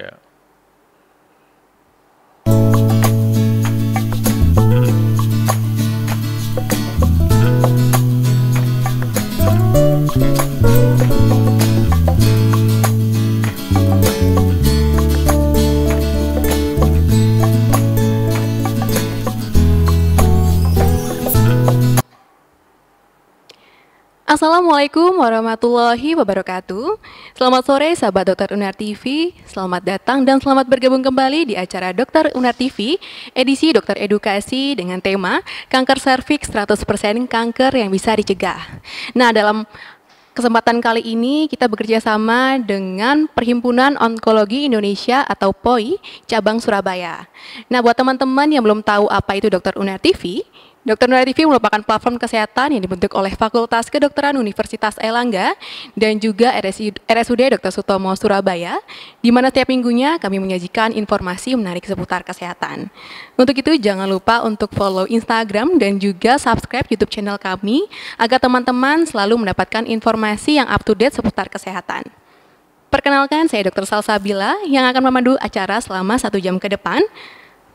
Yeah. Assalamualaikum warahmatullahi wabarakatuh. Selamat sore sahabat Dokter Unar TV. Selamat datang dan selamat bergabung kembali di acara Dokter Unar TV edisi Dokter Edukasi dengan tema Kanker Serviks 100% Kanker yang bisa dicegah. Nah, dalam kesempatan kali ini kita bekerja sama dengan Perhimpunan Onkologi Indonesia atau POI cabang Surabaya. Nah, buat teman-teman yang belum tahu apa itu Dokter Unar TV, Dokter Nura TV merupakan platform kesehatan yang dibentuk oleh Fakultas Kedokteran Universitas Elangga dan juga RSUD Dr. Sutomo Surabaya, di mana setiap minggunya kami menyajikan informasi menarik seputar kesehatan. Untuk itu, jangan lupa untuk follow Instagram dan juga subscribe YouTube channel kami, agar teman-teman selalu mendapatkan informasi yang up to date seputar kesehatan. Perkenalkan, saya Dr. Salsabila yang akan memandu acara selama satu jam ke depan,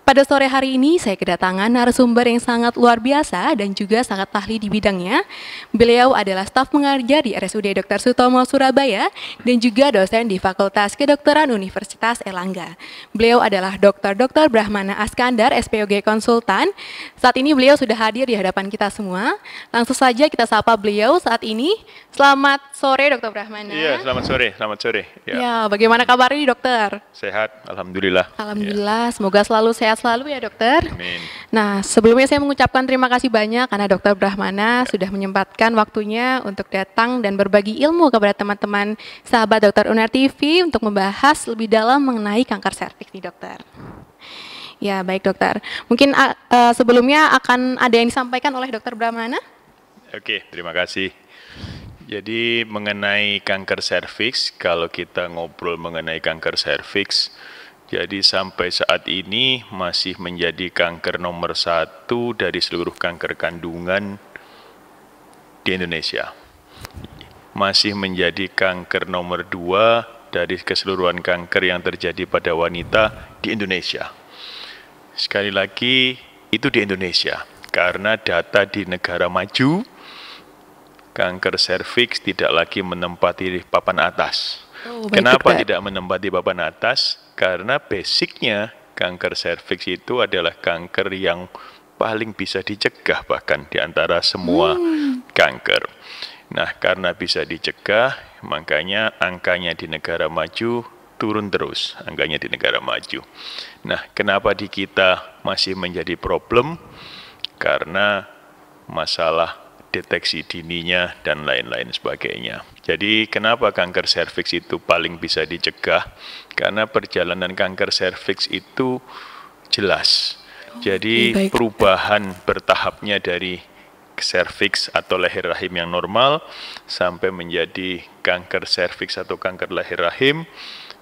pada sore hari ini saya kedatangan narasumber yang sangat luar biasa dan juga sangat ahli di bidangnya. Beliau adalah staf mengajar di RSUD Dr. Sutomo Surabaya dan juga dosen di Fakultas Kedokteran Universitas Elangga. Beliau adalah Dr. Dr. Brahmana Askandar, SPOG Konsultan. Saat ini beliau sudah hadir di hadapan kita semua. Langsung saja kita sapa beliau saat ini. Selamat sore Dr. Brahmana. Iya, selamat sore, selamat sore. Ya, ya bagaimana kabarnya dokter? Sehat, Alhamdulillah. Alhamdulillah, ya. semoga selalu sehat Sehat selalu ya dokter. Amin. Nah sebelumnya saya mengucapkan terima kasih banyak karena dokter Brahmana sudah menyempatkan waktunya untuk datang dan berbagi ilmu kepada teman-teman sahabat dokter Uner TV untuk membahas lebih dalam mengenai kanker serviks nih dokter. Ya baik dokter. Mungkin uh, sebelumnya akan ada yang disampaikan oleh dokter Brahmana. Oke terima kasih. Jadi mengenai kanker serviks, kalau kita ngobrol mengenai kanker serviks, jadi sampai saat ini masih menjadi kanker nomor satu dari seluruh kanker kandungan di Indonesia. Masih menjadi kanker nomor dua dari keseluruhan kanker yang terjadi pada wanita di Indonesia. Sekali lagi, itu di Indonesia. Karena data di negara maju, kanker serviks tidak lagi menempati papan atas Oh, Kenapa tidak menempati papan atas? Karena basicnya kanker serviks itu adalah kanker yang paling bisa dicegah bahkan di antara semua hmm. kanker. Nah, karena bisa dicegah, makanya angkanya di negara maju turun terus angkanya di negara maju. Nah, kenapa di kita masih menjadi problem? Karena masalah deteksi dininya, dan lain-lain sebagainya. Jadi kenapa kanker serviks itu paling bisa dicegah? Karena perjalanan kanker serviks itu jelas. Oh, Jadi perubahan bertahapnya dari serviks atau leher rahim yang normal sampai menjadi kanker serviks atau kanker leher rahim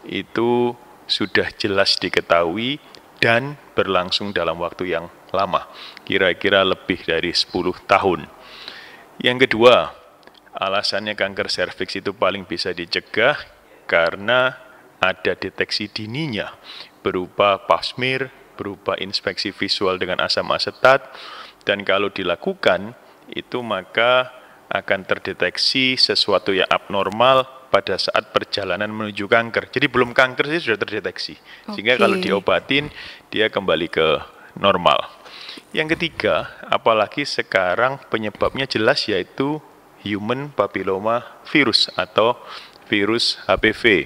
itu sudah jelas diketahui dan berlangsung dalam waktu yang lama, kira-kira lebih dari 10 tahun. Yang kedua, alasannya kanker serviks itu paling bisa dicegah karena ada deteksi dininya berupa pap berupa inspeksi visual dengan asam asetat dan kalau dilakukan itu maka akan terdeteksi sesuatu yang abnormal pada saat perjalanan menuju kanker. Jadi belum kanker sih sudah terdeteksi. Sehingga kalau diobatin dia kembali ke normal. Yang ketiga, apalagi sekarang penyebabnya jelas yaitu human papilloma virus atau virus HPV,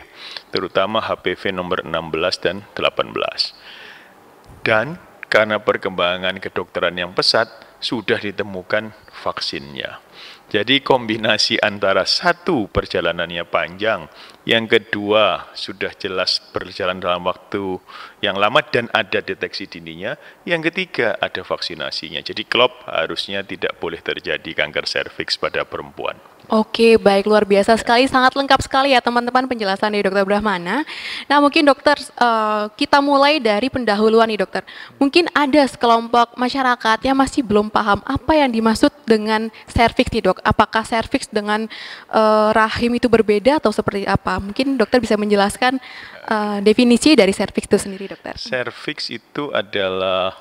terutama HPV nomor 16 dan 18. Dan karena perkembangan kedokteran yang pesat, sudah ditemukan vaksinnya. Jadi kombinasi antara satu perjalanannya panjang, yang kedua sudah jelas berjalan dalam waktu yang lama dan ada deteksi dininya. Yang ketiga ada vaksinasinya. Jadi klop harusnya tidak boleh terjadi kanker serviks pada perempuan. Oke, baik luar biasa sekali, sangat lengkap sekali ya teman-teman penjelasan dari Dokter Brahmana. Nah, mungkin dokter uh, kita mulai dari pendahuluan nih dokter. Mungkin ada sekelompok masyarakat yang masih belum paham apa yang dimaksud dengan serviks nih dok. Apakah serviks dengan uh, rahim itu berbeda atau seperti apa? Mungkin dokter bisa menjelaskan uh, definisi dari serviks itu sendiri. Serviks dokter? Cervix itu adalah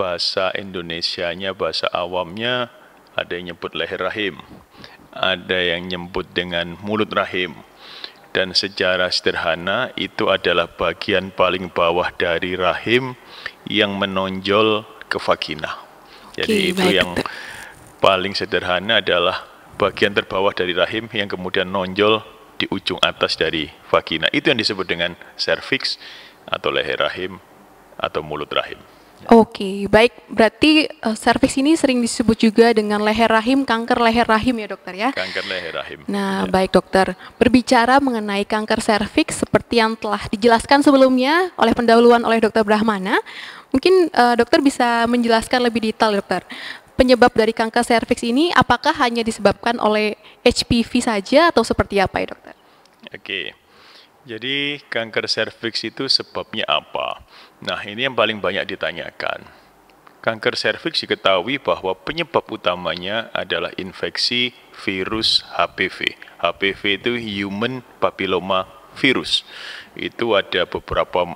bahasa Indonesianya, bahasa awamnya ada yang nyebut leher rahim, ada yang nyebut dengan mulut rahim. Dan secara sederhana itu adalah bagian paling bawah dari rahim yang menonjol ke vagina. Okay, Jadi itu baik, yang dokter. paling sederhana adalah bagian terbawah dari rahim yang kemudian nonjol di ujung atas dari vagina. Itu yang disebut dengan serviks atau leher rahim atau mulut rahim. Oke, okay, baik. Berarti uh, eh, serviks ini sering disebut juga dengan leher rahim, kanker leher rahim ya dokter ya? Kanker leher rahim. Nah, ya. baik dokter. Berbicara mengenai kanker serviks seperti yang telah dijelaskan sebelumnya oleh pendahuluan oleh dokter Brahmana, mungkin uh, dokter bisa menjelaskan lebih detail dokter. Penyebab dari kanker serviks ini apakah hanya disebabkan oleh HPV saja atau seperti apa ya dokter? Oke. Okay. Jadi kanker serviks itu sebabnya apa? Nah, ini yang paling banyak ditanyakan. Kanker serviks diketahui bahwa penyebab utamanya adalah infeksi virus HPV. HPV itu human papilloma virus. Itu ada beberapa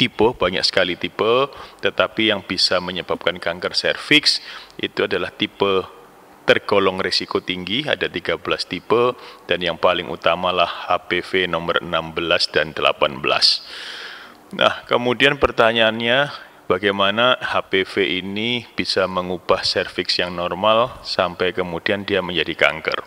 tipe, banyak sekali tipe, tetapi yang bisa menyebabkan kanker serviks itu adalah tipe tergolong risiko tinggi ada 13 tipe dan yang paling utamalah HPV nomor 16 dan 18. Nah, kemudian pertanyaannya bagaimana HPV ini bisa mengubah serviks yang normal sampai kemudian dia menjadi kanker.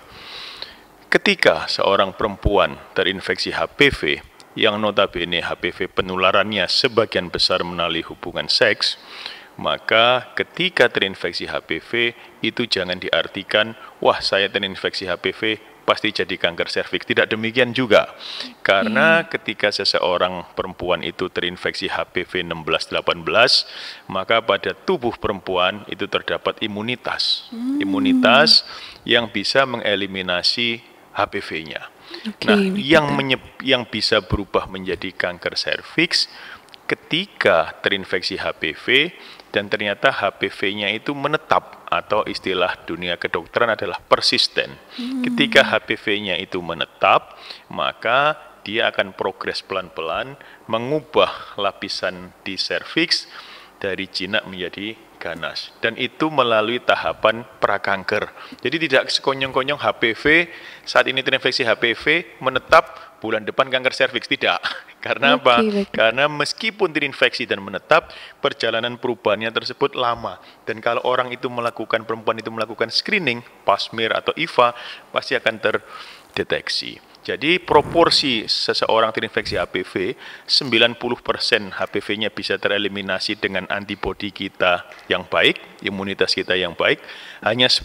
Ketika seorang perempuan terinfeksi HPV yang notabene HPV penularannya sebagian besar melalui hubungan seks, maka ketika terinfeksi HPV itu jangan diartikan wah saya terinfeksi HPV pasti jadi kanker serviks. Tidak demikian juga. Karena hmm. ketika seseorang perempuan itu terinfeksi HPV 16-18, maka pada tubuh perempuan itu terdapat imunitas. Hmm. Imunitas yang bisa mengeliminasi HPV-nya. Okay, nah, yang menyep yang bisa berubah menjadi kanker serviks ketika terinfeksi HPV dan ternyata HPV-nya itu menetap atau istilah dunia kedokteran adalah persisten. Hmm. Ketika HPV-nya itu menetap, maka dia akan progres pelan-pelan mengubah lapisan di serviks dari jinak menjadi ganas dan itu melalui tahapan prakanker. Jadi tidak sekonyong-konyong HPV saat ini terinfeksi HPV menetap bulan depan kanker serviks tidak. Karena apa? Okay. Karena meskipun terinfeksi dan menetap, perjalanan perubahannya tersebut lama. Dan kalau orang itu melakukan perempuan itu melakukan screening, pasmir atau IVA, pasti akan terdeteksi. Jadi proporsi seseorang terinfeksi HPV, 90% HPV-nya bisa tereliminasi dengan antibodi kita yang baik, imunitas kita yang baik, hanya 10%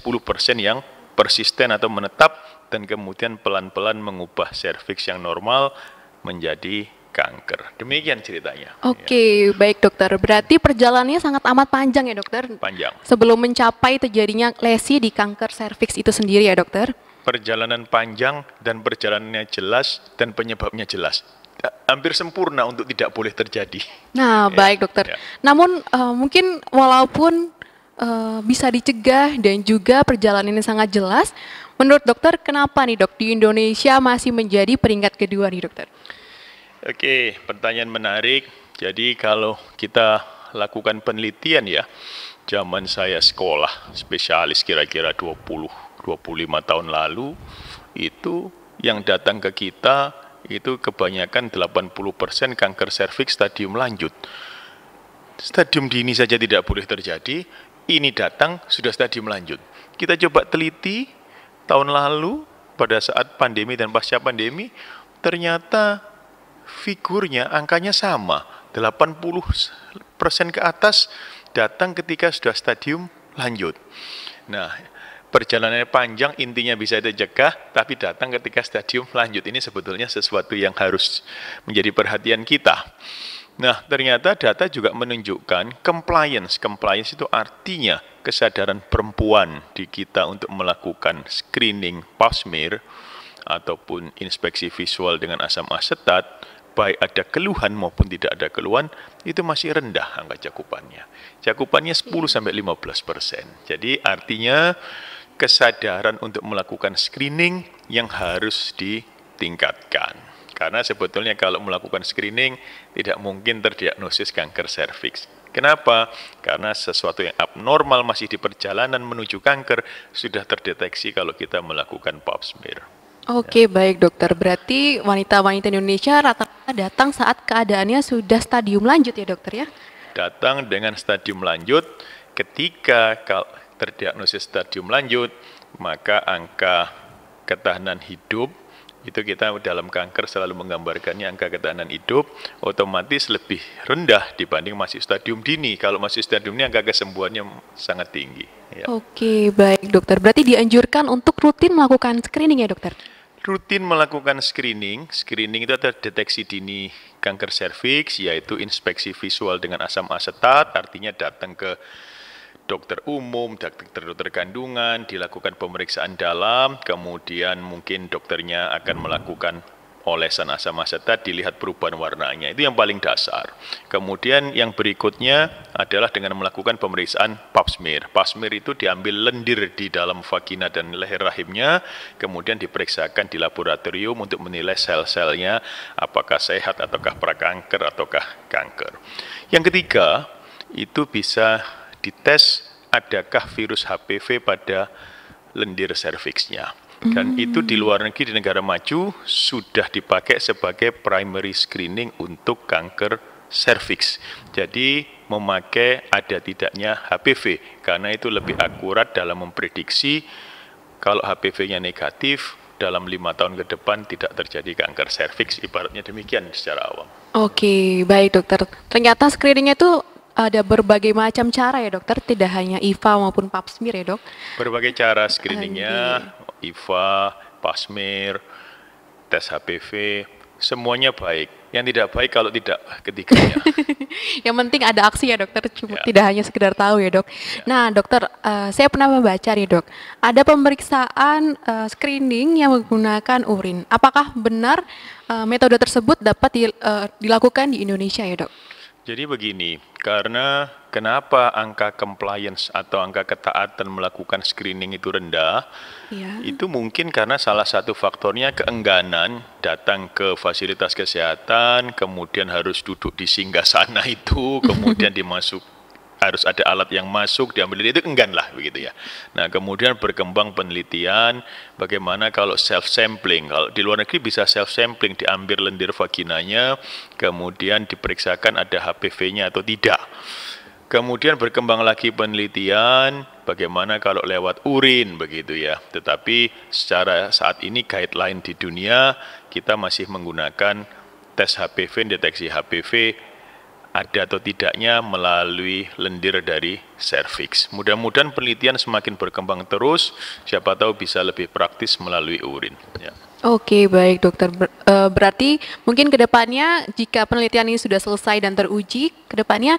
yang persisten atau menetap dan kemudian pelan-pelan mengubah serviks yang normal menjadi kanker. Demikian ceritanya. Oke, okay, ya. baik dokter. Berarti perjalanannya sangat amat panjang ya dokter? Panjang. Sebelum mencapai terjadinya lesi di kanker serviks itu sendiri ya dokter? Perjalanan panjang dan perjalanannya jelas dan penyebabnya jelas. Hampir sempurna untuk tidak boleh terjadi. Nah, ya, baik dokter. Ya. Namun uh, mungkin walaupun uh, bisa dicegah dan juga perjalanannya sangat jelas, Menurut dokter, kenapa nih dok di Indonesia masih menjadi peringkat kedua nih dokter? Oke, pertanyaan menarik. Jadi kalau kita lakukan penelitian ya, zaman saya sekolah spesialis kira-kira 20 25 tahun lalu itu yang datang ke kita itu kebanyakan 80% kanker serviks stadium lanjut. Stadium dini saja tidak boleh terjadi, ini datang sudah stadium lanjut. Kita coba teliti tahun lalu pada saat pandemi dan pasca pandemi ternyata figurnya angkanya sama 80% ke atas datang ketika sudah stadium lanjut. Nah, perjalanannya panjang intinya bisa dicegah tapi datang ketika stadium lanjut ini sebetulnya sesuatu yang harus menjadi perhatian kita. Nah, ternyata data juga menunjukkan compliance. Compliance itu artinya kesadaran perempuan di kita untuk melakukan screening pasmir ataupun inspeksi visual dengan asam asetat, baik ada keluhan maupun tidak ada keluhan, itu masih rendah angka cakupannya. Cakupannya 10 iya. sampai 15 persen. Jadi artinya kesadaran untuk melakukan screening yang harus ditingkatkan. Karena sebetulnya kalau melakukan screening tidak mungkin terdiagnosis kanker serviks. Kenapa? Karena sesuatu yang abnormal masih di perjalanan menuju kanker sudah terdeteksi kalau kita melakukan pap smear. Oke, ya. baik dokter. Berarti wanita-wanita Indonesia rata-rata datang saat keadaannya sudah stadium lanjut ya dokter ya? Datang dengan stadium lanjut ketika terdiagnosis stadium lanjut, maka angka ketahanan hidup itu kita dalam kanker selalu menggambarkannya angka ketahanan hidup otomatis lebih rendah dibanding masih stadium dini. Kalau masih stadium ini angka kesembuhannya sangat tinggi. Ya. Oke, baik dokter. Berarti dianjurkan untuk rutin melakukan screening ya dokter? Rutin melakukan screening. Screening itu terdeteksi dini kanker serviks, yaitu inspeksi visual dengan asam asetat, artinya datang ke dokter umum, dokter dokter kandungan, dilakukan pemeriksaan dalam, kemudian mungkin dokternya akan melakukan olesan asam asetat dilihat perubahan warnanya. Itu yang paling dasar. Kemudian yang berikutnya adalah dengan melakukan pemeriksaan pap smear. Pap smear itu diambil lendir di dalam vagina dan leher rahimnya, kemudian diperiksakan di laboratorium untuk menilai sel-selnya apakah sehat ataukah prakanker ataukah kanker. Yang ketiga, itu bisa dites adakah virus HPV pada lendir serviksnya. Dan hmm. itu di luar negeri di negara maju sudah dipakai sebagai primary screening untuk kanker serviks. Jadi memakai ada tidaknya HPV karena itu lebih akurat dalam memprediksi kalau HPV-nya negatif dalam lima tahun ke depan tidak terjadi kanker serviks ibaratnya demikian secara awam. Oke, baik dokter. Ternyata screeningnya itu ada berbagai macam cara ya dokter, tidak hanya IVA maupun pap smear ya dok? Berbagai cara screeningnya, Adi. IVA, pap smear, tes HPV, semuanya baik. Yang tidak baik kalau tidak ketiganya. yang penting ada aksi ya dokter, cuma ya. tidak hanya sekedar tahu ya dok. Ya. Nah dokter, uh, saya pernah membaca nih dok, ada pemeriksaan uh, screening yang menggunakan urin. Apakah benar uh, metode tersebut dapat di, uh, dilakukan di Indonesia ya dok? Jadi begini, karena kenapa angka compliance atau angka ketaatan melakukan screening itu rendah? Ya. Itu mungkin karena salah satu faktornya keengganan datang ke fasilitas kesehatan, kemudian harus duduk di singgah sana itu, kemudian dimasuk harus ada alat yang masuk diambil itu enggan lah begitu ya. Nah kemudian berkembang penelitian bagaimana kalau self sampling kalau di luar negeri bisa self sampling diambil lendir vaginanya kemudian diperiksakan ada HPV-nya atau tidak. Kemudian berkembang lagi penelitian bagaimana kalau lewat urin begitu ya. Tetapi secara saat ini guideline di dunia kita masih menggunakan tes HPV, deteksi HPV ada atau tidaknya melalui lendir dari serviks. Mudah-mudahan penelitian semakin berkembang terus, siapa tahu bisa lebih praktis melalui urin. Ya. Oke, baik dokter. Eh, berarti mungkin kedepannya jika penelitian ini sudah selesai dan teruji, kedepannya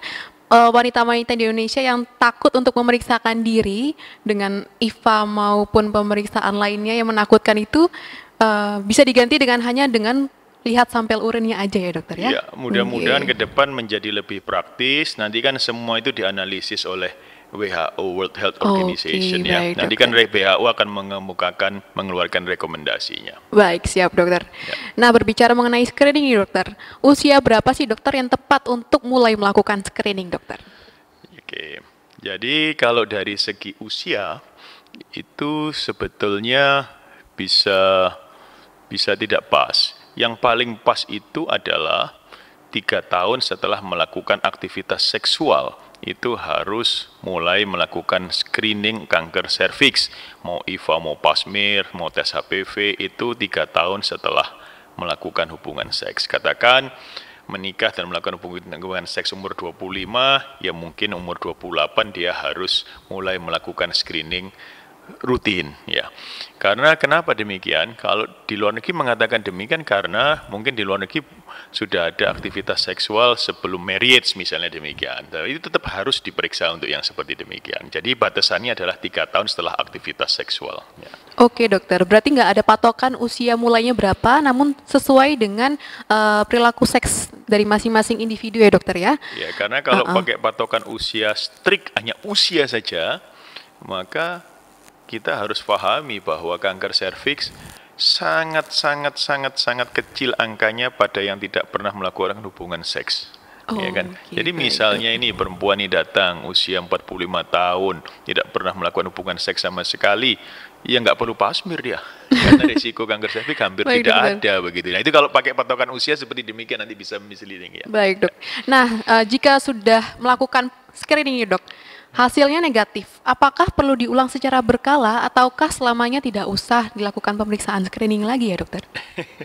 eh, wanita-wanita di Indonesia yang takut untuk memeriksakan diri dengan IVA maupun pemeriksaan lainnya yang menakutkan itu eh, bisa diganti dengan hanya dengan lihat sampel urinnya aja ya dokter ya? Ya, mudah-mudahan okay. ke depan menjadi lebih praktis. Nanti kan semua itu dianalisis oleh WHO World Health Organization okay, ya. Baik, Nanti dokter. kan WHO akan mengemukakan mengeluarkan rekomendasinya. Baik, siap dokter. Ya. Nah, berbicara mengenai screening dokter. Usia berapa sih dokter yang tepat untuk mulai melakukan screening, dokter? Oke. Okay. Jadi kalau dari segi usia itu sebetulnya bisa bisa tidak pas yang paling pas itu adalah tiga tahun setelah melakukan aktivitas seksual itu harus mulai melakukan screening kanker serviks mau IVA mau pasmir mau tes HPV itu tiga tahun setelah melakukan hubungan seks katakan menikah dan melakukan hubungan seks umur 25 ya mungkin umur 28 dia harus mulai melakukan screening rutin ya. Karena kenapa demikian? Kalau di luar negeri mengatakan demikian karena mungkin di luar negeri sudah ada aktivitas seksual sebelum marriage misalnya demikian. Tapi itu tetap harus diperiksa untuk yang seperti demikian. Jadi batasannya adalah tiga tahun setelah aktivitas seksual. Ya. Oke dokter, berarti nggak ada patokan usia mulainya berapa, namun sesuai dengan uh, perilaku seks dari masing-masing individu ya dokter ya? Ya karena kalau uh -uh. pakai patokan usia strict hanya usia saja, maka kita harus pahami bahwa kanker serviks sangat sangat sangat sangat kecil angkanya pada yang tidak pernah melakukan hubungan seks. Ya oh, ya kan? Okay, gitu, Jadi misalnya okay. Gitu. ini perempuan ini datang usia 45 tahun, tidak pernah melakukan hubungan seks sama sekali, ya nggak perlu pasmir dia. Karena risiko kanker serviks hampir Baik, tidak dokter. ada begitu. Nah, itu kalau pakai patokan usia seperti demikian nanti bisa misleading ya. Baik, Dok. Nah, uh, jika sudah melakukan screening, ya Dok hasilnya negatif, apakah perlu diulang secara berkala ataukah selamanya tidak usah dilakukan pemeriksaan screening lagi ya dokter?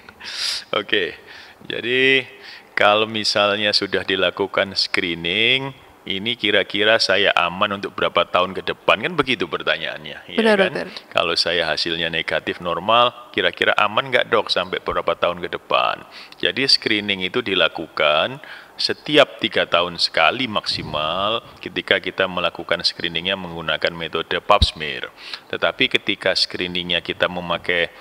Oke, jadi kalau misalnya sudah dilakukan screening, ini kira-kira saya aman untuk berapa tahun ke depan kan begitu pertanyaannya iya Benar, ya kan kalau saya hasilnya negatif normal kira-kira aman nggak dok sampai berapa tahun ke depan jadi screening itu dilakukan setiap tiga tahun sekali maksimal ketika kita melakukan screeningnya menggunakan metode pap smear. Tetapi ketika screeningnya kita memakai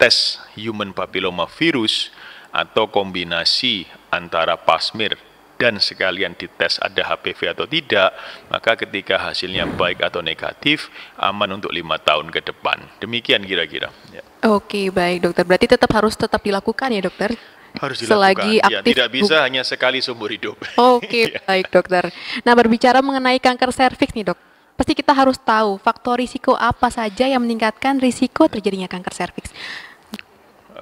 tes human papilloma virus atau kombinasi antara pap smear dan sekalian dites ada HPV atau tidak, maka ketika hasilnya baik atau negatif, aman untuk lima tahun ke depan. Demikian kira-kira. Ya. Oke, baik dokter. Berarti tetap harus tetap dilakukan ya dokter? harus dilakukan. selagi ya, aktif. Ya, tidak bisa hanya sekali seumur hidup. Oke, okay, iya. baik dokter. Nah, berbicara mengenai kanker serviks nih, Dok. Pasti kita harus tahu faktor risiko apa saja yang meningkatkan risiko terjadinya kanker serviks.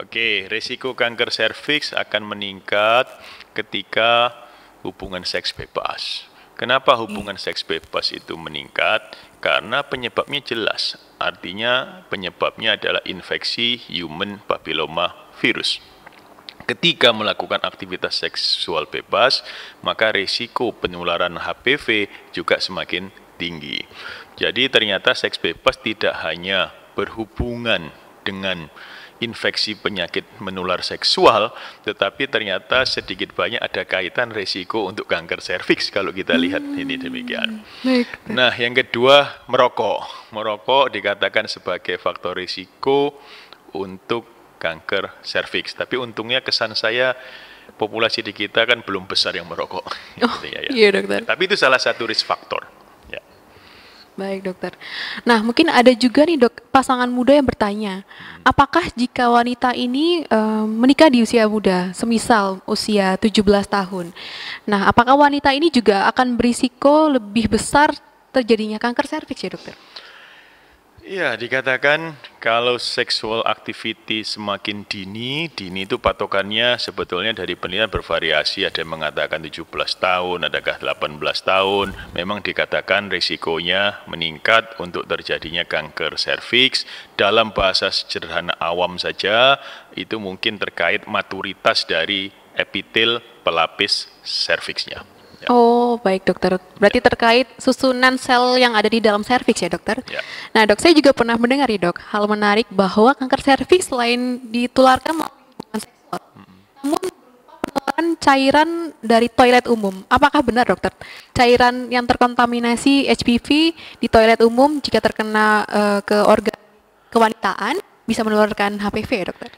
Oke, risiko kanker serviks akan meningkat ketika hubungan seks bebas. Kenapa hubungan seks bebas itu meningkat? Karena penyebabnya jelas. Artinya penyebabnya adalah infeksi human papilloma virus. Ketika melakukan aktivitas seksual bebas, maka risiko penularan HPV juga semakin tinggi. Jadi ternyata seks bebas tidak hanya berhubungan dengan infeksi penyakit menular seksual, tetapi ternyata sedikit banyak ada kaitan risiko untuk kanker serviks kalau kita lihat hmm, ini demikian. Baik. Nah, yang kedua merokok. Merokok dikatakan sebagai faktor risiko untuk kanker serviks. Tapi untungnya kesan saya populasi di kita kan belum besar yang merokok. Oh, ya, ya. Iya dokter. Tapi itu salah satu risk faktor. Ya. Baik dokter. Nah mungkin ada juga nih dok pasangan muda yang bertanya, hmm. apakah jika wanita ini uh, menikah di usia muda, semisal usia 17 tahun, nah apakah wanita ini juga akan berisiko lebih besar terjadinya kanker serviks ya dokter? Iya, dikatakan kalau seksual activity semakin dini, dini itu patokannya sebetulnya dari penelitian bervariasi, ada yang mengatakan 17 tahun, adakah 18 tahun, memang dikatakan risikonya meningkat untuk terjadinya kanker serviks. Dalam bahasa sederhana awam saja, itu mungkin terkait maturitas dari epitel pelapis serviksnya. Yeah. Oh, baik dokter. Berarti yeah. terkait susunan sel yang ada di dalam serviks ya, dokter? Yeah. Nah, dok, saya juga pernah mendengar ya, dok, hal menarik bahwa kanker serviks selain ditularkan melalui seksual, hmm. namun pengeluaran cairan dari toilet umum. Apakah benar, dokter? Cairan yang terkontaminasi HPV di toilet umum jika terkena uh, ke organ kewanitaan bisa menularkan HPV, ya, dokter?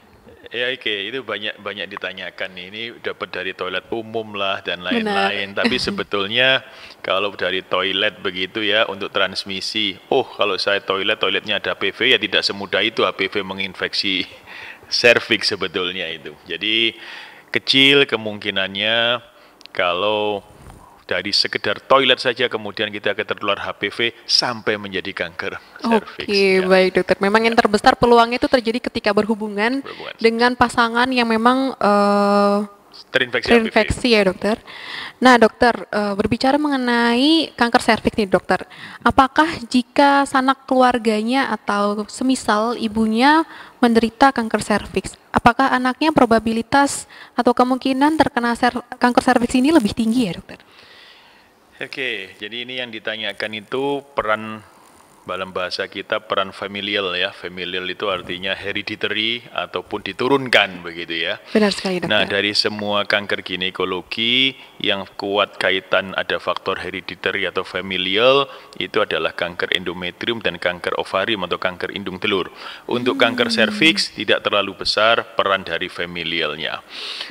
Ya oke, okay. itu banyak banyak ditanyakan nih. Ini dapat dari toilet umum lah dan lain-lain. Tapi sebetulnya kalau dari toilet begitu ya untuk transmisi. Oh, kalau saya toilet toiletnya ada HPV ya tidak semudah itu HPV menginfeksi serviks sebetulnya itu. Jadi kecil kemungkinannya kalau dari sekedar toilet saja kemudian kita akan tertular HPV sampai menjadi kanker Oke, okay, ya. baik dokter. Memang ya. yang terbesar peluangnya itu terjadi ketika berhubungan, berhubungan. dengan pasangan yang memang uh, terinfeksi, terinfeksi ya dokter. Nah dokter uh, berbicara mengenai kanker serviks nih dokter, apakah jika sanak keluarganya atau semisal ibunya menderita kanker serviks, apakah anaknya probabilitas atau kemungkinan terkena ser kanker serviks ini lebih tinggi ya dokter? Oke, okay, jadi ini yang ditanyakan itu peran dalam bahasa kita peran familial ya. Familial itu artinya hereditary ataupun diturunkan begitu ya. Benar sekali dokter. Nah dari semua kanker ginekologi yang kuat kaitan ada faktor hereditary atau familial itu adalah kanker endometrium dan kanker ovarium atau kanker indung telur. Untuk hmm. kanker serviks tidak terlalu besar peran dari familialnya.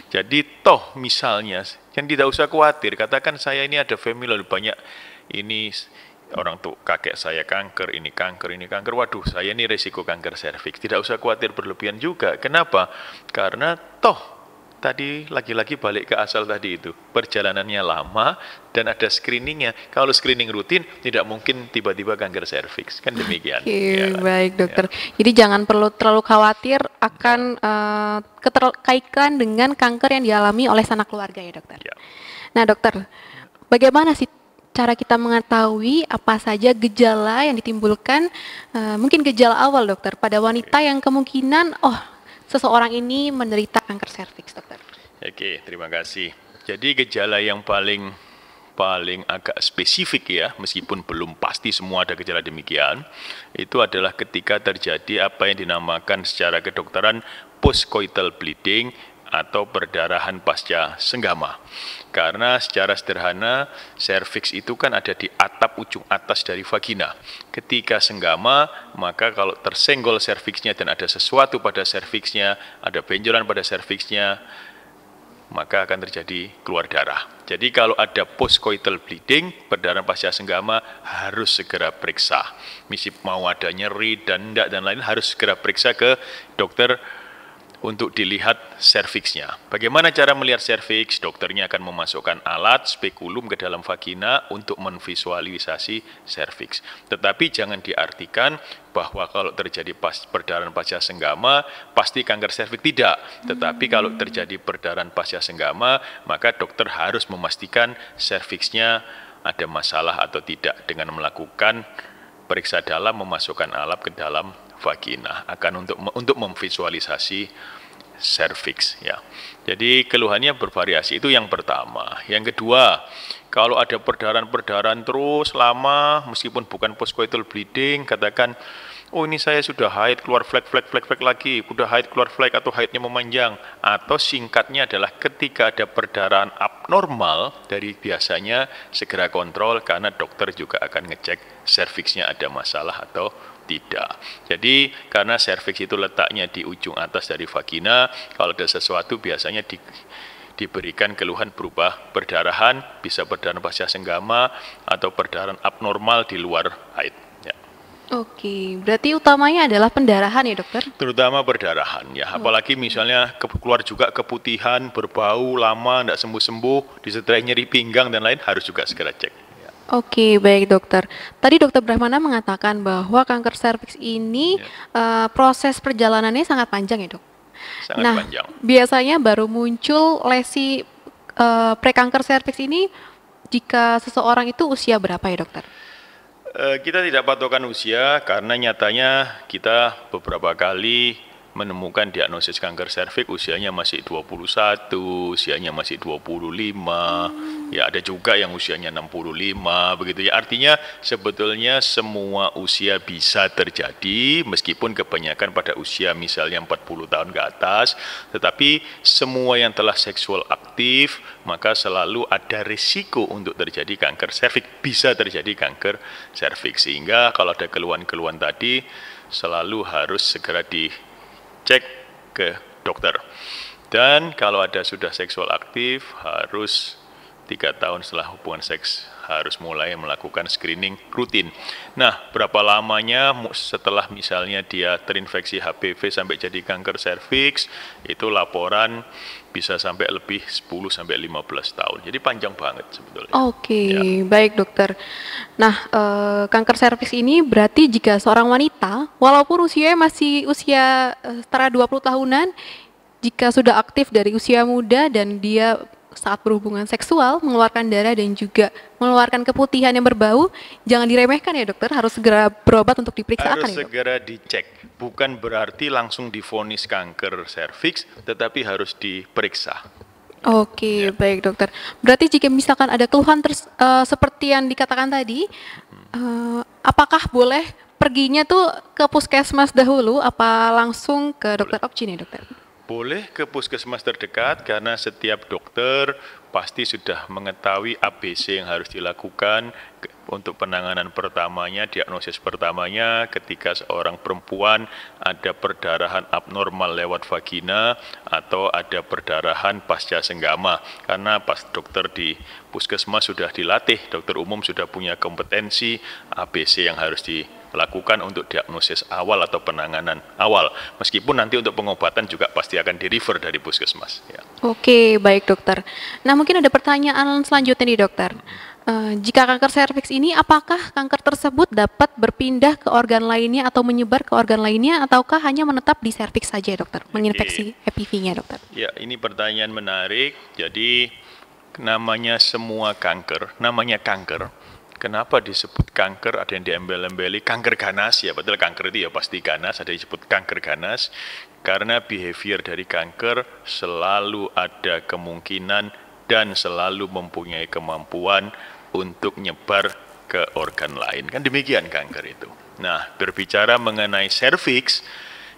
Jadi toh misalnya yang tidak usah khawatir katakan saya ini ada familial banyak ini orang tuh kakek saya kanker, ini kanker, ini kanker. Waduh, saya ini resiko kanker serviks. Tidak usah khawatir berlebihan juga. Kenapa? Karena toh tadi lagi-lagi balik ke asal tadi itu. Perjalanannya lama dan ada screeningnya. Kalau screening rutin tidak mungkin tiba-tiba kanker serviks. Kan demikian. Okay, ya, baik ya. dokter. Ya. Jadi jangan perlu terlalu khawatir akan uh, keterkaitan dengan kanker yang dialami oleh sanak keluarga ya dokter. Ya. Nah dokter, bagaimana sih cara kita mengetahui apa saja gejala yang ditimbulkan uh, mungkin gejala awal dokter pada wanita yang kemungkinan oh seseorang ini menderita kanker serviks dokter. Oke, terima kasih. Jadi gejala yang paling paling agak spesifik ya, meskipun belum pasti semua ada gejala demikian, itu adalah ketika terjadi apa yang dinamakan secara kedokteran postcoital bleeding atau perdarahan pasca senggama. Karena secara sederhana serviks itu kan ada di atap ujung atas dari vagina. Ketika senggama, maka kalau tersenggol serviksnya dan ada sesuatu pada serviksnya, ada benjolan pada serviksnya, maka akan terjadi keluar darah. Jadi kalau ada postcoital bleeding, perdarahan pasca senggama harus segera periksa. Misi mau ada nyeri dan enggak dan lain harus segera periksa ke dokter untuk dilihat serviksnya. Bagaimana cara melihat serviks? Dokternya akan memasukkan alat spekulum ke dalam vagina untuk menvisualisasi serviks. Tetapi jangan diartikan bahwa kalau terjadi pas, perdarahan pasca senggama pasti kanker serviks tidak. Tetapi kalau terjadi perdarahan pasca senggama maka dokter harus memastikan serviksnya ada masalah atau tidak dengan melakukan periksa dalam memasukkan alat ke dalam vagina akan untuk untuk memvisualisasi cervix ya. Jadi keluhannya bervariasi itu yang pertama. Yang kedua, kalau ada perdarahan-perdarahan terus lama meskipun bukan postcoital bleeding katakan oh ini saya sudah haid keluar flek flek flek flek lagi, sudah haid keluar flek atau haidnya memanjang atau singkatnya adalah ketika ada perdarahan abnormal dari biasanya segera kontrol karena dokter juga akan ngecek serviksnya ada masalah atau tidak. Jadi karena serviks itu letaknya di ujung atas dari vagina, kalau ada sesuatu biasanya di, diberikan keluhan berupa perdarahan, bisa perdarahan pasca senggama atau perdarahan abnormal di luar haid. Ya. Oke, berarti utamanya adalah pendarahan ya dokter? Terutama perdarahan ya, apalagi misalnya keluar juga keputihan, berbau lama, tidak sembuh-sembuh, disertai nyeri pinggang dan lain harus juga segera cek. Oke, baik dokter. Tadi dokter Brahmana mengatakan bahwa kanker serviks ini ya. uh, proses perjalanannya sangat panjang ya dok? Sangat nah, panjang. biasanya baru muncul lesi uh, prekanker serviks ini jika seseorang itu usia berapa ya dokter? Eh, kita tidak patokan usia karena nyatanya kita beberapa kali menemukan diagnosis kanker serviks usianya masih 21, usianya masih 25, ya ada juga yang usianya 65 begitu ya. Artinya sebetulnya semua usia bisa terjadi meskipun kebanyakan pada usia misalnya 40 tahun ke atas, tetapi semua yang telah seksual aktif maka selalu ada risiko untuk terjadi kanker serviks, bisa terjadi kanker serviks. Sehingga kalau ada keluhan-keluhan tadi selalu harus segera di cek ke dokter. Dan kalau ada sudah seksual aktif harus tiga tahun setelah hubungan seks harus mulai melakukan screening rutin. Nah, berapa lamanya setelah misalnya dia terinfeksi HPV sampai jadi kanker serviks, itu laporan bisa sampai lebih 10 sampai 15 tahun. Jadi panjang banget sebetulnya. Oke, okay, ya. baik dokter. Nah, e, kanker serviks ini berarti jika seorang wanita walaupun usia masih usia eh, setara 20 tahunan jika sudah aktif dari usia muda dan dia saat berhubungan seksual mengeluarkan darah dan juga mengeluarkan keputihan yang berbau jangan diremehkan ya dokter harus segera berobat untuk diperiksa harus ya, segera dicek bukan berarti langsung difonis kanker serviks tetapi harus diperiksa Oke, ya. baik dokter. Berarti jika misalkan ada keluhan ter, uh, eh, seperti yang dikatakan tadi, uh, apakah boleh perginya tuh ke puskesmas dahulu apa langsung ke dokter Opci nih dokter? boleh ke puskesmas terdekat karena setiap dokter pasti sudah mengetahui ABC yang harus dilakukan untuk penanganan pertamanya, diagnosis pertamanya ketika seorang perempuan ada perdarahan abnormal lewat vagina atau ada perdarahan pasca senggama. Karena pas dokter di puskesmas sudah dilatih, dokter umum sudah punya kompetensi ABC yang harus di lakukan untuk diagnosis awal atau penanganan awal. Meskipun nanti untuk pengobatan juga pasti akan di refer dari puskesmas. Ya. Oke, baik dokter. Nah mungkin ada pertanyaan selanjutnya nih dokter. Uh, jika kanker serviks ini, apakah kanker tersebut dapat berpindah ke organ lainnya atau menyebar ke organ lainnya, ataukah hanya menetap di serviks saja, dokter? Menginfeksi HPV-nya, dokter? Ya, ini pertanyaan menarik. Jadi namanya semua kanker, namanya kanker Kenapa disebut kanker? Ada yang diembel-embeli kanker ganas ya, betul kanker itu ya pasti ganas. Ada yang disebut kanker ganas karena behavior dari kanker selalu ada kemungkinan dan selalu mempunyai kemampuan untuk nyebar ke organ lain. Kan demikian kanker itu. Nah, berbicara mengenai serviks,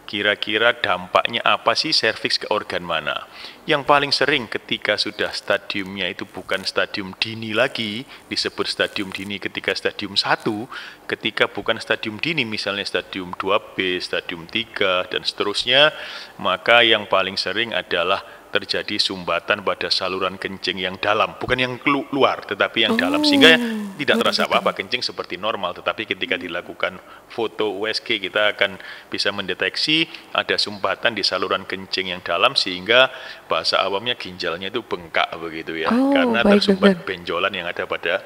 kira-kira dampaknya apa sih serviks ke organ mana. Yang paling sering ketika sudah stadiumnya itu bukan stadium dini lagi, disebut stadium dini ketika stadium 1, ketika bukan stadium dini misalnya stadium 2B, stadium 3, dan seterusnya, maka yang paling sering adalah terjadi sumbatan pada saluran kencing yang dalam, bukan yang luar, tetapi yang oh, dalam sehingga tidak oh, terasa gitu. apa-apa kencing seperti normal, tetapi ketika dilakukan foto USG kita akan bisa mendeteksi ada sumbatan di saluran kencing yang dalam sehingga bahasa awamnya ginjalnya itu bengkak begitu ya, oh, karena baik, tersumbat baik. benjolan yang ada pada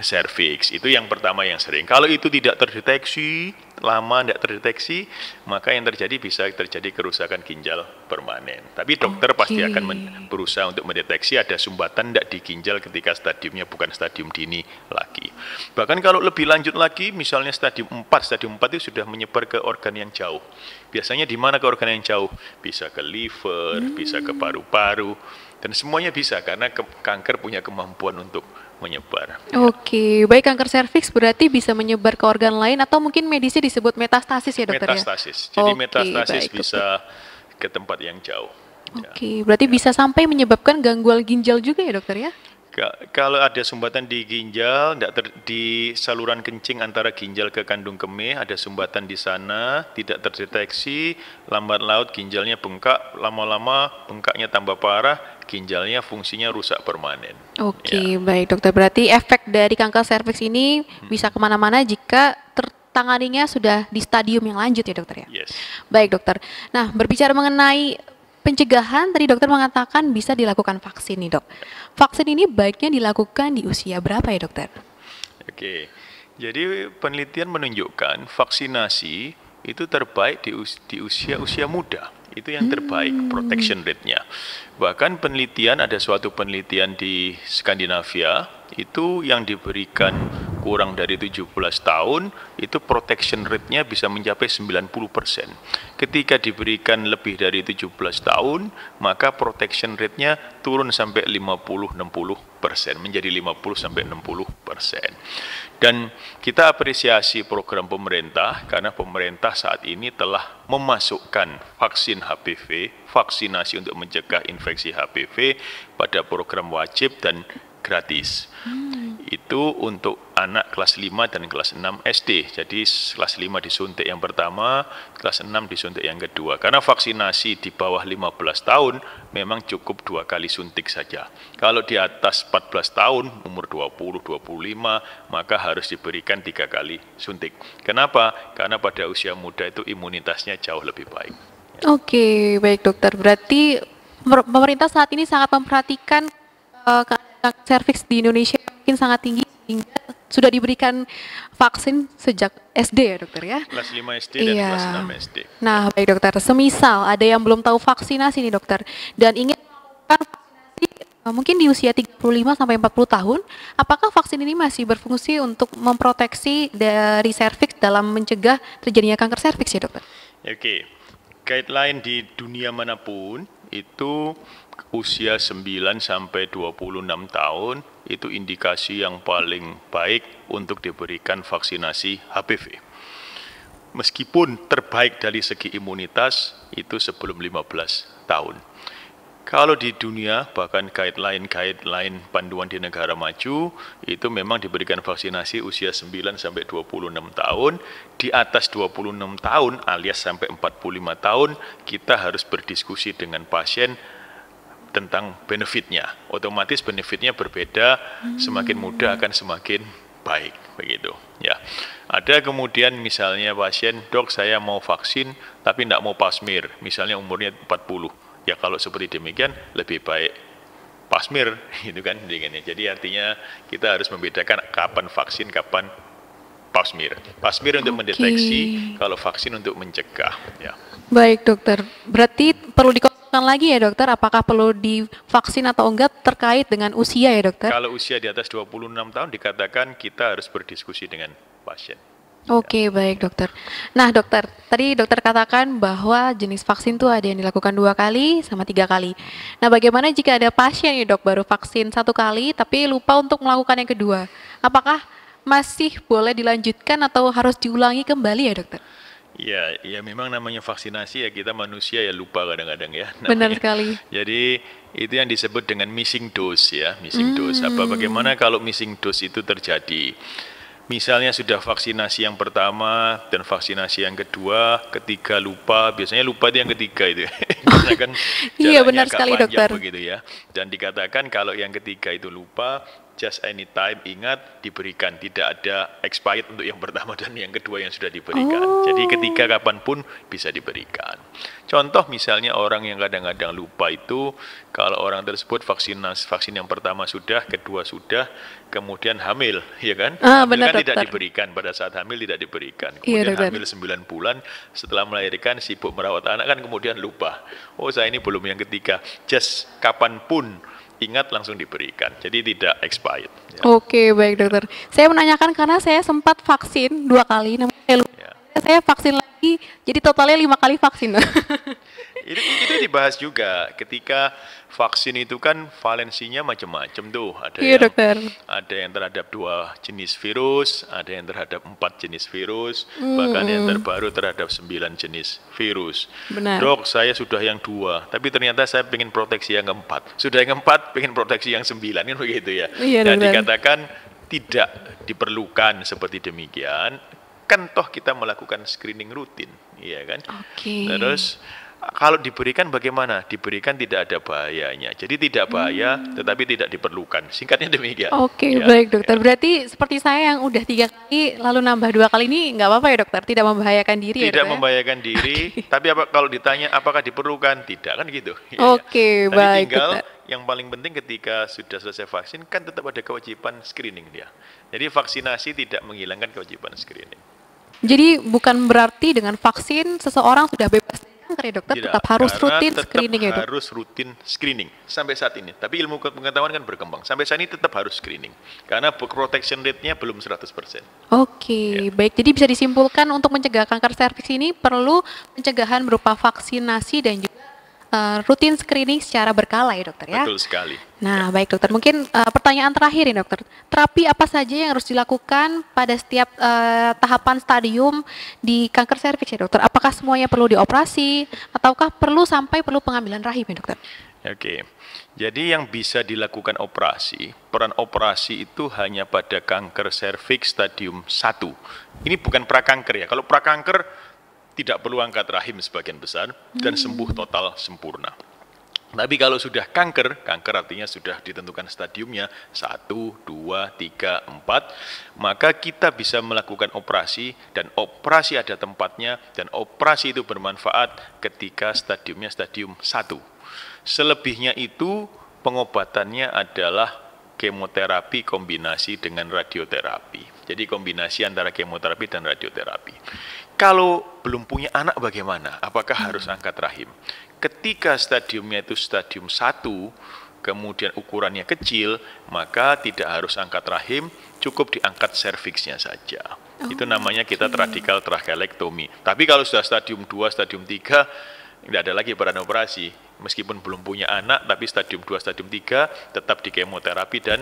cervix. Itu yang pertama yang sering. Kalau itu tidak terdeteksi, lama tidak terdeteksi, maka yang terjadi bisa terjadi kerusakan ginjal permanen. Tapi dokter okay. pasti akan berusaha untuk mendeteksi ada sumbatan tidak di ginjal ketika stadiumnya bukan stadium dini lagi. Bahkan kalau lebih lanjut lagi, misalnya stadium 4, stadium 4 itu sudah menyebar ke organ yang jauh. Biasanya di mana ke organ yang jauh? Bisa ke liver, hmm. bisa ke hmm. paru-paru, dan semuanya bisa karena kanker punya kemampuan untuk menyebar. Oke, ya. baik kanker serviks berarti bisa menyebar ke organ lain atau mungkin medisnya disebut metastasis ya dokter ya? metastasis. ya? Jadi okay, metastasis baik, bisa ke tempat yang jauh. Ya. Oke, ya. berarti ya. bisa sampai menyebabkan gangguan ginjal juga ya dokter ya? Kalau ada sumbatan di ginjal, tidak ter, di saluran kencing antara ginjal ke kandung kemih, ada sumbatan di sana, tidak terdeteksi, lambat laut ginjalnya bengkak, lama-lama bengkaknya tambah parah, ginjalnya fungsinya rusak permanen. Oke, okay, ya. baik dokter. Berarti efek dari kanker serviks ini hmm. bisa kemana-mana jika ter sudah di stadium yang lanjut ya dokter ya. Yes. Baik dokter. Nah berbicara mengenai pencegahan tadi dokter mengatakan bisa dilakukan vaksin nih dok. Vaksin ini baiknya dilakukan di usia berapa ya dokter? Oke, jadi penelitian menunjukkan vaksinasi itu terbaik di, us di usia usia muda. Itu yang terbaik hmm. protection rate-nya. Bahkan penelitian ada suatu penelitian di Skandinavia itu yang diberikan kurang dari 17 tahun itu protection rate-nya bisa mencapai 90%. Ketika diberikan lebih dari 17 tahun, maka protection rate-nya turun sampai 50 60% menjadi 50 sampai persen. Dan kita apresiasi program pemerintah karena pemerintah saat ini telah memasukkan vaksin HPV, vaksinasi untuk mencegah infeksi HPV pada program wajib dan gratis. Hmm itu untuk anak kelas 5 dan kelas 6 SD. Jadi kelas 5 disuntik yang pertama, kelas 6 disuntik yang kedua. Karena vaksinasi di bawah 15 tahun memang cukup dua kali suntik saja. Kalau di atas 14 tahun, umur 20, 25, maka harus diberikan tiga kali suntik. Kenapa? Karena pada usia muda itu imunitasnya jauh lebih baik. Oke, baik dokter. Berarti pemerintah saat ini sangat memperhatikan uh, serviks di Indonesia mungkin sangat tinggi hingga sudah diberikan vaksin sejak SD ya dokter ya? Kelas 5 SD dan iya. kelas 6 SD. Nah baik dokter, semisal ada yang belum tahu vaksinasi nih dokter dan ingin melakukan vaksinasi eh, mungkin di usia 35 sampai 40 tahun, apakah vaksin ini masih berfungsi untuk memproteksi dari serviks dalam mencegah terjadinya kanker serviks ya dokter? Oke, okay. guideline di dunia manapun itu usia 9 sampai 26 tahun itu indikasi yang paling baik untuk diberikan vaksinasi HPV. Meskipun terbaik dari segi imunitas itu sebelum 15 tahun. Kalau di dunia bahkan guideline-guideline panduan di negara maju itu memang diberikan vaksinasi usia 9 sampai 26 tahun, di atas 26 tahun alias sampai 45 tahun kita harus berdiskusi dengan pasien tentang benefitnya. Otomatis benefitnya berbeda, hmm. semakin mudah akan semakin baik begitu ya ada kemudian misalnya pasien dok saya mau vaksin tapi tidak mau pasmir misalnya umurnya 40 ya kalau seperti demikian lebih baik pasmir itu kan dengannya jadi artinya kita harus membedakan kapan vaksin kapan pasmir pasmir untuk okay. mendeteksi kalau vaksin untuk mencegah ya baik dokter berarti perlu di dicontohkan lagi ya dokter, apakah perlu divaksin atau enggak terkait dengan usia ya dokter? Kalau usia di atas 26 tahun dikatakan kita harus berdiskusi dengan pasien. Oke, okay, baik dokter. Nah dokter, tadi dokter katakan bahwa jenis vaksin itu ada yang dilakukan dua kali sama tiga kali. Nah bagaimana jika ada pasien ya dok baru vaksin satu kali tapi lupa untuk melakukan yang kedua? Apakah masih boleh dilanjutkan atau harus diulangi kembali ya dokter? Ya, ya memang namanya vaksinasi ya kita manusia ya lupa kadang-kadang ya. Namanya. Benar sekali. Jadi itu yang disebut dengan missing dose ya, missing hmm. dose. Apa bagaimana kalau missing dose itu terjadi? Misalnya sudah vaksinasi yang pertama dan vaksinasi yang kedua, ketiga lupa, biasanya lupa itu yang ketiga itu. kan iya benar sekali dokter. Begitu ya. Dan dikatakan kalau yang ketiga itu lupa, just anytime ingat diberikan tidak ada expired untuk yang pertama dan yang kedua yang sudah diberikan oh. jadi ketika kapan pun bisa diberikan contoh misalnya orang yang kadang-kadang lupa itu kalau orang tersebut vaksin vaksin yang pertama sudah kedua sudah kemudian hamil ya kan ah, hamil benar, kan dokter. tidak diberikan pada saat hamil tidak diberikan iya, kemudian ya, hamil 9 bulan setelah melahirkan sibuk merawat anak kan kemudian lupa oh saya ini belum yang ketiga just kapan pun ingat langsung diberikan. Jadi tidak expired. Ya. Oke, baik dokter. Saya menanyakan karena saya sempat vaksin dua kali, namun saya Ya. Saya vaksin lagi, jadi totalnya lima kali vaksin. Itu, itu dibahas juga ketika vaksin itu kan valensinya macam-macam tuh. Ada iya, yang, dokter. Ada yang terhadap dua jenis virus, ada yang terhadap empat jenis virus, hmm. bahkan yang terbaru terhadap sembilan jenis virus. Benar. Dok, saya sudah yang dua, tapi ternyata saya ingin proteksi yang keempat. Sudah yang keempat, ingin proteksi yang sembilan, kan begitu ya. Iya, dan dokter. dikatakan tidak diperlukan seperti demikian, kan toh kita melakukan screening rutin, iya kan? Okay. Terus kalau diberikan bagaimana? Diberikan tidak ada bahayanya. Jadi tidak bahaya hmm. tetapi tidak diperlukan. Singkatnya demikian. Oke, ya, baik dokter. Ya. Berarti seperti saya yang udah tiga kali lalu nambah dua kali ini nggak apa-apa ya dokter? Tidak membahayakan diri ya, Tidak ya, membahayakan membahayakan diri, okay. tapi apa kalau ditanya apakah diperlukan? Tidak kan gitu. Iya, iya. Oke, okay, ya. baik tinggal, dokter. Yang paling penting ketika sudah selesai vaksin kan tetap ada kewajiban screening dia. Jadi vaksinasi tidak menghilangkan kewajiban screening. Jadi bukan berarti dengan vaksin seseorang sudah bebas dokter ya dokter tetap harus rutin tetap screening ya dok? harus rutin screening sampai saat ini. Tapi ilmu pengetahuan kan berkembang. Sampai saat ini tetap harus screening karena protection rate-nya belum 100%. Oke, okay, ya. baik. Jadi bisa disimpulkan untuk mencegah kanker serviks ini perlu pencegahan berupa vaksinasi dan juga uh, rutin screening secara berkala ya dokter ya. Betul sekali. Nah ya. baik dokter, mungkin uh, pertanyaan terakhir ini dokter, terapi apa saja yang harus dilakukan pada setiap uh, tahapan stadium di kanker serviks ya dokter? Apakah semuanya perlu dioperasi ataukah perlu sampai perlu pengambilan rahim ya dokter? Oke, jadi yang bisa dilakukan operasi, peran operasi itu hanya pada kanker serviks stadium 1. Ini bukan prakanker ya, kalau prakanker tidak perlu angkat rahim sebagian besar dan hmm. sembuh total sempurna. Tapi kalau sudah kanker, kanker artinya sudah ditentukan stadiumnya 1, 2, 3, 4, maka kita bisa melakukan operasi dan operasi ada tempatnya dan operasi itu bermanfaat ketika stadiumnya stadium 1. Selebihnya itu pengobatannya adalah kemoterapi kombinasi dengan radioterapi. Jadi kombinasi antara kemoterapi dan radioterapi. Kalau belum punya anak bagaimana? Apakah hmm. harus angkat rahim? Ketika stadiumnya itu stadium 1, kemudian ukurannya kecil, maka tidak harus angkat rahim, cukup diangkat serviksnya saja. Oh, itu namanya kita okay. tradikal trakelektomi. Tapi kalau sudah stadium 2, stadium 3, tidak ada lagi peran operasi meskipun belum punya anak tapi stadium 2 stadium 3 tetap di kemoterapi dan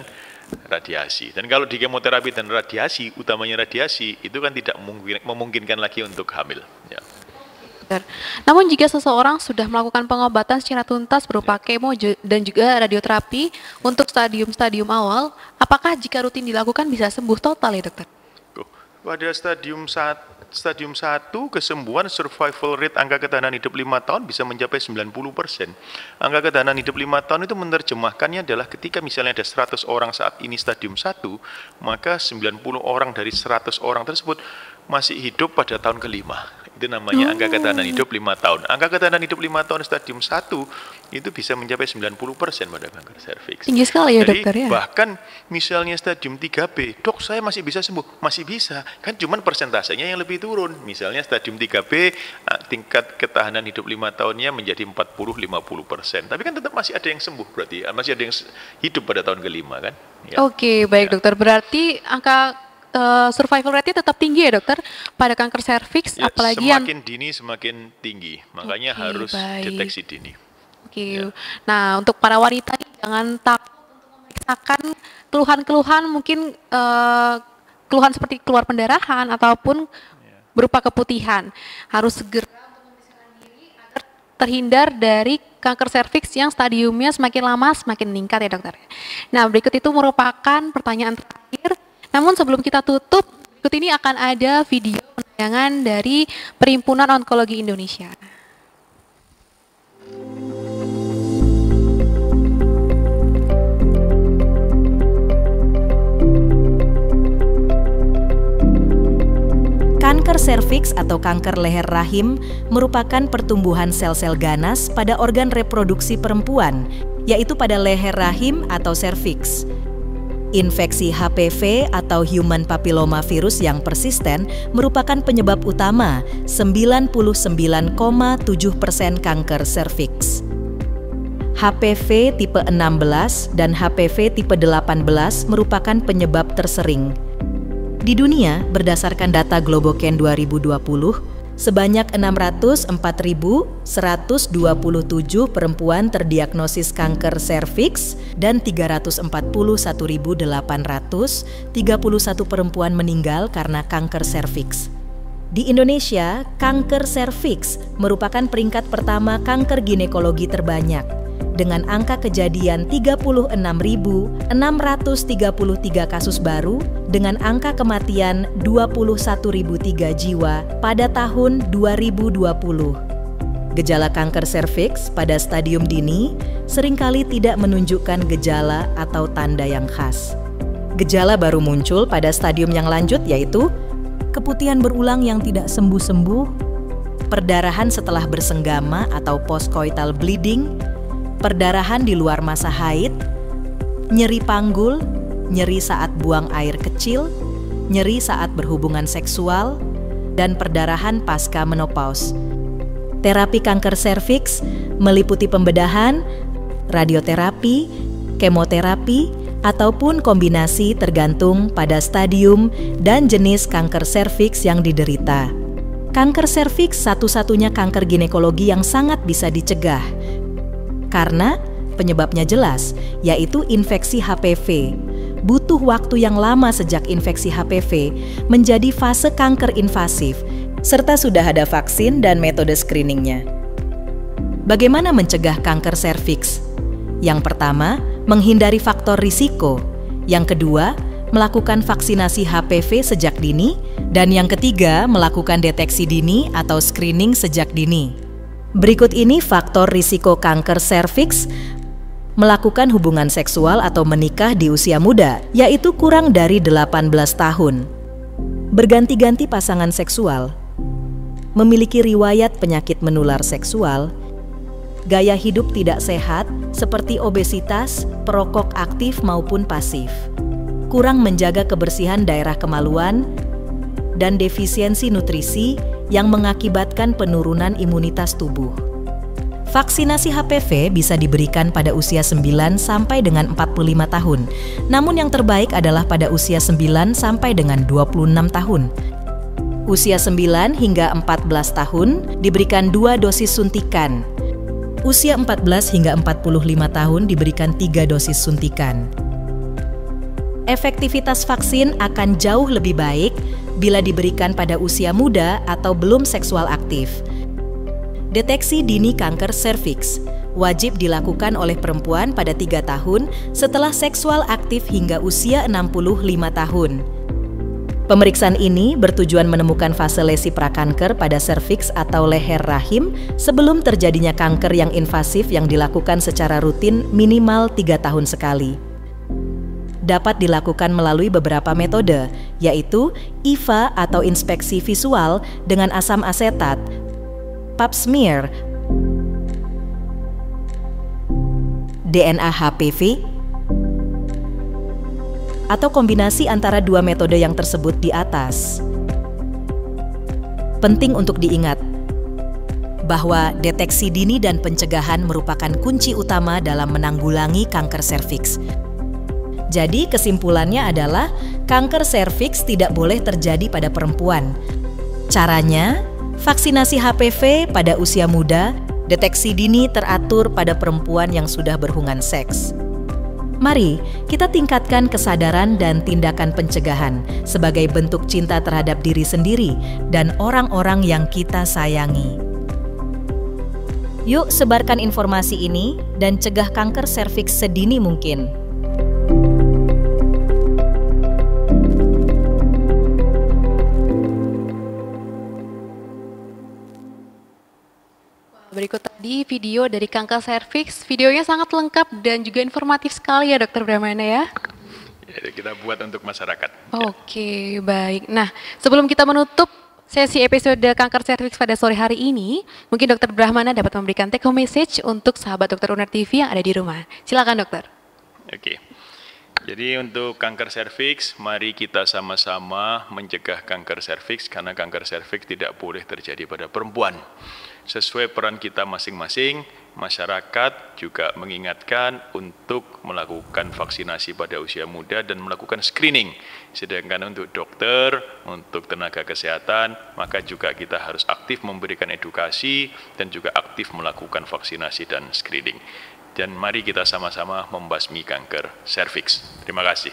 radiasi. Dan kalau di kemoterapi dan radiasi utamanya radiasi itu kan tidak memungkinkan lagi untuk hamil ya. Namun jika seseorang sudah melakukan pengobatan secara tuntas berupa ya. kemo dan juga radioterapi untuk stadium-stadium awal, apakah jika rutin dilakukan bisa sembuh total ya dokter? pada stadium saat stadium 1 kesembuhan survival rate angka ketahanan hidup 5 tahun bisa mencapai 90%. Angka ketahanan hidup 5 tahun itu menerjemahkannya adalah ketika misalnya ada 100 orang saat ini stadium 1, maka 90 orang dari 100 orang tersebut masih hidup pada tahun kelima. Itu namanya oh. angka ketahanan hidup 5 tahun. Angka ketahanan hidup 5 tahun stadium 1 itu bisa mencapai 90% pada kanker serviks. Tinggi sekali ya Jadi, dokter ya. Bahkan misalnya stadium 3B, dok saya masih bisa sembuh. Masih bisa, kan cuman persentasenya yang lebih turun. Misalnya stadium 3B eh, tingkat ketahanan hidup 5 tahunnya menjadi 40-50%. Tapi kan tetap masih ada yang sembuh berarti, eh, masih ada yang hidup pada tahun kelima kan. Ya. Oke, okay, baik ya. dokter. Berarti angka Eh, survival rate-nya tetap tinggi ya dokter pada kanker serviks ya, apalagi semakin yang... dini semakin tinggi makanya okay, harus baik. deteksi dini. Oke. Okay. Ya. Nah untuk para wanita jangan takut memeriksakan keluhan-keluhan mungkin uh, keluhan seperti keluar pendarahan ataupun ya. berupa keputihan harus segera terhindar dari kanker serviks yang stadiumnya semakin lama semakin meningkat ya dokter. Nah berikut itu merupakan pertanyaan terakhir namun sebelum kita tutup, berikut ini akan ada video penayangan dari Perhimpunan Onkologi Indonesia. Kanker serviks atau kanker leher rahim merupakan pertumbuhan sel-sel ganas pada organ reproduksi perempuan, yaitu pada leher rahim atau serviks. Infeksi HPV atau human papilloma virus yang persisten merupakan penyebab utama 99,7 persen kanker serviks. HPV tipe 16 dan HPV tipe 18 merupakan penyebab tersering. Di dunia, berdasarkan data Globoken 2020, sebanyak 604.127 perempuan terdiagnosis kanker serviks dan 341.831 perempuan meninggal karena kanker serviks. Di Indonesia, kanker serviks merupakan peringkat pertama kanker ginekologi terbanyak dengan angka kejadian 36.633 kasus baru dengan angka kematian 21.003 jiwa pada tahun 2020. Gejala kanker serviks pada stadium dini seringkali tidak menunjukkan gejala atau tanda yang khas. Gejala baru muncul pada stadium yang lanjut yaitu keputihan berulang yang tidak sembuh-sembuh, perdarahan setelah bersenggama atau postcoital bleeding, perdarahan di luar masa haid, nyeri panggul, nyeri saat buang air kecil, nyeri saat berhubungan seksual, dan perdarahan pasca menopause. Terapi kanker serviks meliputi pembedahan, radioterapi, kemoterapi, ataupun kombinasi tergantung pada stadium dan jenis kanker serviks yang diderita. Kanker serviks satu-satunya kanker ginekologi yang sangat bisa dicegah karena penyebabnya jelas, yaitu infeksi HPV. Butuh waktu yang lama sejak infeksi HPV menjadi fase kanker invasif, serta sudah ada vaksin dan metode screeningnya. Bagaimana mencegah kanker serviks? Yang pertama, menghindari faktor risiko. Yang kedua, melakukan vaksinasi HPV sejak dini, dan yang ketiga, melakukan deteksi dini atau screening sejak dini. Berikut ini faktor risiko kanker serviks melakukan hubungan seksual atau menikah di usia muda, yaitu kurang dari 18 tahun. Berganti-ganti pasangan seksual, memiliki riwayat penyakit menular seksual, gaya hidup tidak sehat seperti obesitas, perokok aktif maupun pasif, kurang menjaga kebersihan daerah kemaluan, dan defisiensi nutrisi yang mengakibatkan penurunan imunitas tubuh. Vaksinasi HPV bisa diberikan pada usia 9 sampai dengan 45 tahun. Namun yang terbaik adalah pada usia 9 sampai dengan 26 tahun. Usia 9 hingga 14 tahun diberikan dua dosis suntikan. Usia 14 hingga 45 tahun diberikan tiga dosis suntikan efektivitas vaksin akan jauh lebih baik bila diberikan pada usia muda atau belum seksual aktif. Deteksi dini kanker serviks wajib dilakukan oleh perempuan pada 3 tahun setelah seksual aktif hingga usia 65 tahun. Pemeriksaan ini bertujuan menemukan fase lesi prakanker pada serviks atau leher rahim sebelum terjadinya kanker yang invasif yang dilakukan secara rutin minimal 3 tahun sekali dapat dilakukan melalui beberapa metode, yaitu IVA atau inspeksi visual dengan asam asetat, pap smear, DNA HPV, atau kombinasi antara dua metode yang tersebut di atas. Penting untuk diingat bahwa deteksi dini dan pencegahan merupakan kunci utama dalam menanggulangi kanker serviks. Jadi kesimpulannya adalah kanker serviks tidak boleh terjadi pada perempuan. Caranya, vaksinasi HPV pada usia muda, deteksi dini teratur pada perempuan yang sudah berhubungan seks. Mari kita tingkatkan kesadaran dan tindakan pencegahan sebagai bentuk cinta terhadap diri sendiri dan orang-orang yang kita sayangi. Yuk sebarkan informasi ini dan cegah kanker serviks sedini mungkin. berikut tadi video dari kanker cervix, Videonya sangat lengkap dan juga informatif sekali ya Dokter Bramana ya. Kita buat untuk masyarakat. Oh, oke, ya. baik. Nah, sebelum kita menutup sesi episode kanker cervix pada sore hari ini, mungkin Dokter Brahmana dapat memberikan take home message untuk sahabat Dokter Uner TV yang ada di rumah. Silakan Dokter. Oke. Jadi untuk kanker serviks, mari kita sama-sama mencegah kanker serviks karena kanker serviks tidak boleh terjadi pada perempuan sesuai peran kita masing-masing, masyarakat juga mengingatkan untuk melakukan vaksinasi pada usia muda dan melakukan screening. Sedangkan untuk dokter, untuk tenaga kesehatan, maka juga kita harus aktif memberikan edukasi dan juga aktif melakukan vaksinasi dan screening. Dan mari kita sama-sama membasmi kanker serviks. Terima kasih.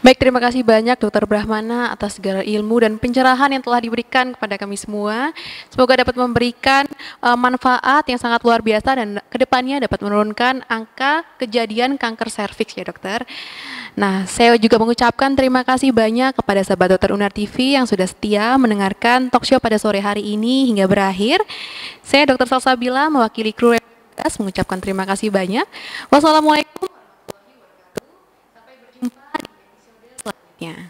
Baik, terima kasih banyak Dokter Brahmana atas segala ilmu dan pencerahan yang telah diberikan kepada kami semua. Semoga dapat memberikan uh, manfaat yang sangat luar biasa dan kedepannya dapat menurunkan angka kejadian kanker serviks ya dokter. Nah, saya juga mengucapkan terima kasih banyak kepada sahabat Dokter Unar TV yang sudah setia mendengarkan talkshow pada sore hari ini hingga berakhir. Saya Dokter Salsabila mewakili kru mengucapkan terima kasih banyak. Wassalamualaikum Sampai berjumpa Yeah.